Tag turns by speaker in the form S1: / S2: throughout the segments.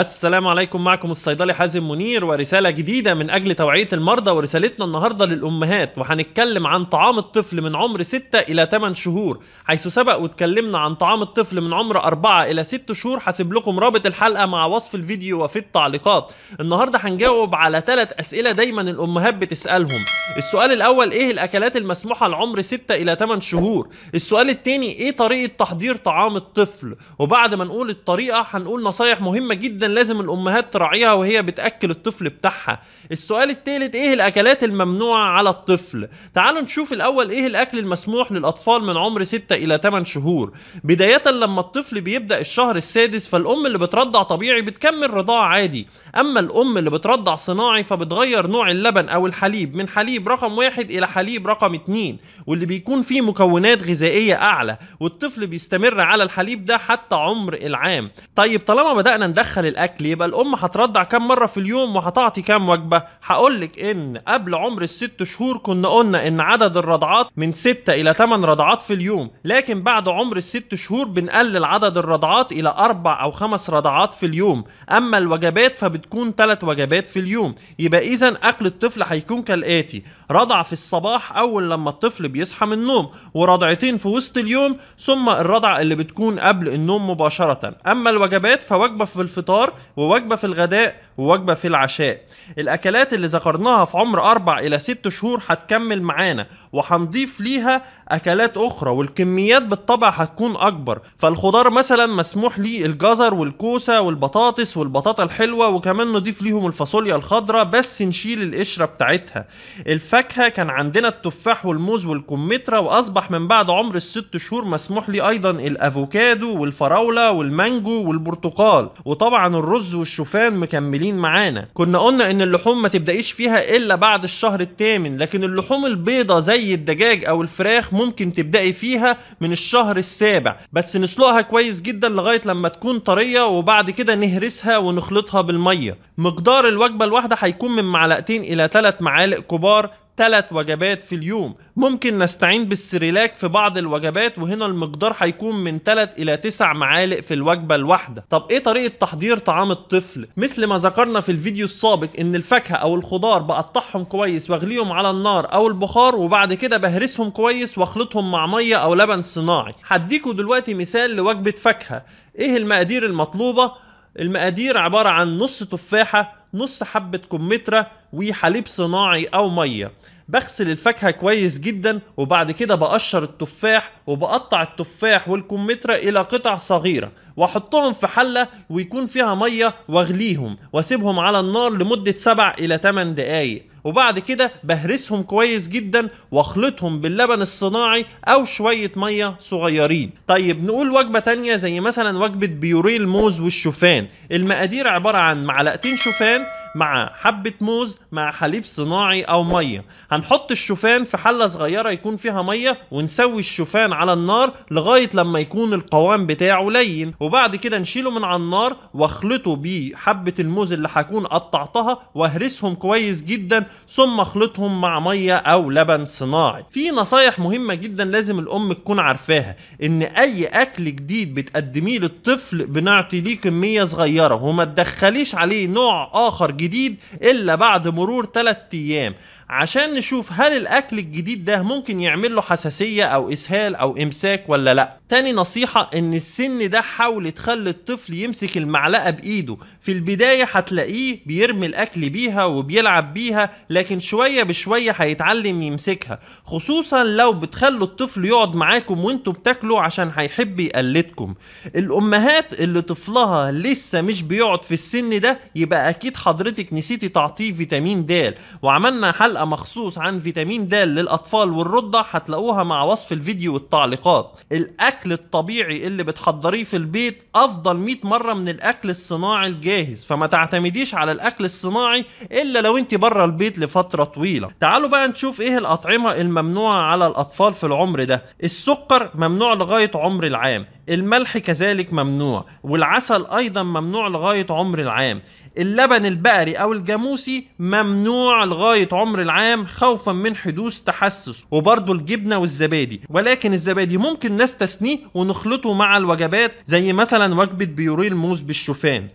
S1: السلام عليكم معكم الصيدلي حازم منير ورسالة جديدة من أجل توعية المرضى ورسالتنا النهاردة للأمهات وهنتكلم عن طعام الطفل من عمر 6 إلى 8 شهور حيث سبق واتكلمنا عن طعام الطفل من عمر 4 إلى 6 شهور هسيب لكم رابط الحلقة مع وصف الفيديو وفي التعليقات النهاردة هنجاوب على ثلاث أسئلة دايما الأمهات بتسألهم السؤال الأول إيه الأكلات المسموحة لعمر 6 إلى 8 شهور السؤال الثاني إيه طريقة تحضير طعام الطفل وبعد ما نقول الطريقة هنقول نصايح مهمة جدا لازم الامهات تراعيها وهي بتاكل الطفل بتاعها السؤال الثالث ايه الاكلات الممنوعه على الطفل تعالوا نشوف الاول ايه الاكل المسموح للاطفال من عمر 6 الى 8 شهور بدايه لما الطفل بيبدا الشهر السادس فالام اللي بترضع طبيعي بتكمل رضاع عادي اما الام اللي بترضع صناعي فبتغير نوع اللبن او الحليب من حليب رقم واحد الى حليب رقم اتنين واللي بيكون فيه مكونات غذائيه اعلى والطفل بيستمر على الحليب ده حتى عمر العام طيب طالما بدانا ندخل الاكل يبقى الام هترضع كام مره في اليوم وهتعطي كام وجبه هقول لك ان قبل عمر الست شهور كنا قلنا ان عدد الرضعات من 6 الى 8 رضعات في اليوم لكن بعد عمر الست شهور بنقلل عدد الرضعات الى 4 او 5 رضعات في اليوم اما الوجبات فبتكون 3 وجبات في اليوم يبقى اذا اكل الطفل هيكون كالاتي رضع في الصباح اول لما الطفل بيصحى من النوم ورضعتين في وسط اليوم ثم الرضعه اللي بتكون قبل النوم مباشره اما الوجبات فوجبه في الفطار الفطار ووجبه في الغداء ووجبة في العشاء الأكلات اللي ذكرناها في عمر أربع إلى ست شهور هتكمل معانا وهنضيف ليها أكلات أخرى والكميات بالطبع هتكون أكبر فالخضار مثلا مسموح ليه الجزر والكوسة والبطاطس والبطاطا الحلوة وكمان نضيف ليهم الفاصوليا الخضراء بس نشيل القشرة بتاعتها الفاكهة كان عندنا التفاح والموز والكمثرى وأصبح من بعد عمر الست شهور مسموح ليه أيضا الأفوكادو والفراولة والمانجو والبرتقال وطبعا الرز والشوفان مكملين مكملين معانا كنا قلنا ان اللحوم ما تبدايش فيها الا بعد الشهر الثامن لكن اللحوم البيضة زي الدجاج او الفراخ ممكن تبداي فيها من الشهر السابع بس نسلقها كويس جدا لغايه لما تكون طريه وبعد كده نهرسها ونخلطها بالميه مقدار الوجبه الواحده هيكون من معلقتين الى ثلاث معالق كبار ثلاث وجبات في اليوم ممكن نستعين بالسريلاك في بعض الوجبات وهنا المقدار هيكون من 3 إلى 9 معالق في الوجبة الواحدة طب ايه طريقة تحضير طعام الطفل مثل ما ذكرنا في الفيديو السابق ان الفاكهة او الخضار بقطعهم كويس واغليهم على النار او البخار وبعد كده بهرسهم كويس واخلطهم مع مية او لبن صناعي هديكوا دلوقتي مثال لوجبة فاكهة ايه المقادير المطلوبة المقادير عبارة عن نص تفاحة نص حبة كمثرى وحليب صناعي أو مية بغسل الفاكهة كويس جدا وبعد كده بقشر التفاح وبقطع التفاح والكمثرى إلى قطع صغيرة وأحطهم في حلة ويكون فيها مية وأغليهم وأسيبهم على النار لمدة 7 إلى 8 دقايق وبعد كده بهرسهم كويس جدا واخلطهم باللبن الصناعي او شويه ميه صغيرين طيب نقول وجبه تانية زي مثلا وجبه بيوريه الموز والشوفان المقادير عباره عن معلقتين شوفان مع حبة موز مع حليب صناعي أو مية هنحط الشوفان في حلة صغيرة يكون فيها مية ونسوي الشوفان على النار لغاية لما يكون القوام بتاعه لين وبعد كده نشيله من على النار واخلطه بحبة الموز اللي هكون قطعتها واهرسهم كويس جدا ثم اخلطهم مع مية أو لبن صناعي في نصايح مهمة جدا لازم الأم تكون عارفاها إن أي أكل جديد بتقدميه للطفل بنعطي ليه كمية صغيرة وما تدخليش عليه نوع آخر جديد الجديد الا بعد مرور 3 ايام عشان نشوف هل الاكل الجديد ده ممكن يعمل له حساسيه او اسهال او امساك ولا لا تاني نصيحه ان السن ده حاول تخلي الطفل يمسك المعلقه بايده في البدايه هتلاقيه بيرمي الاكل بيها وبيلعب بيها لكن شويه بشويه هيتعلم يمسكها خصوصا لو بتخلوا الطفل يقعد معاكم وانتوا بتاكلوا عشان هيحب يقلدكم الامهات اللي طفلها لسه مش بيقعد في السن ده يبقى اكيد حضرتك نسيتي تعطيه فيتامين د وعملنا حلقه حلقه مخصوص عن فيتامين د للاطفال والرضع هتلاقوها مع وصف الفيديو والتعليقات الاكل الطبيعي اللي بتحضريه في البيت افضل 100 مره من الاكل الصناعي الجاهز فما تعتمديش على الاكل الصناعي الا لو انت بره البيت لفتره طويله تعالوا بقى نشوف ايه الاطعمه الممنوعه على الاطفال في العمر ده السكر ممنوع لغايه عمر العام الملح كذلك ممنوع والعسل ايضا ممنوع لغايه عمر العام اللبن البقري او الجاموسي ممنوع لغايه عمر العام خوفا من حدوث تحسس وبرده الجبنه والزبادي ولكن الزبادي ممكن نستثنيه ونخلطه مع الوجبات زي مثلا وجبه بيوريه الموز بالشوفان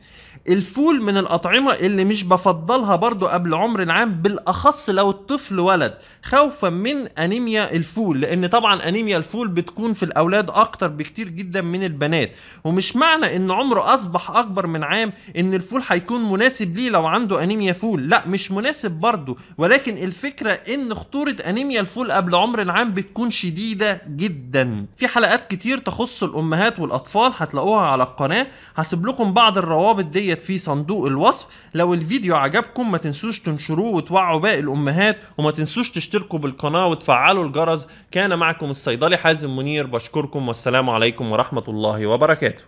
S1: الفول من الأطعمة اللي مش بفضلها برضو قبل عمر العام بالأخص لو الطفل ولد خوفا من أنيميا الفول لأن طبعا أنيميا الفول بتكون في الأولاد أكتر بكتير جدا من البنات ومش معنى إن عمره أصبح أكبر من عام إن الفول هيكون مناسب ليه لو عنده أنيميا فول لا مش مناسب برضو ولكن الفكرة إن خطورة أنيميا الفول قبل عمر العام بتكون شديدة جدا في حلقات كتير تخص الأمهات والأطفال هتلاقوها على القناة هسيب لكم بعض الروابط دي ديت في صندوق الوصف لو الفيديو عجبكم ما تنسوش تنشروه وتوعوا باقي الامهات وما تنسوش تشتركوا بالقناه وتفعلوا الجرس كان معكم الصيدلي حازم منير بشكركم والسلام عليكم ورحمه الله وبركاته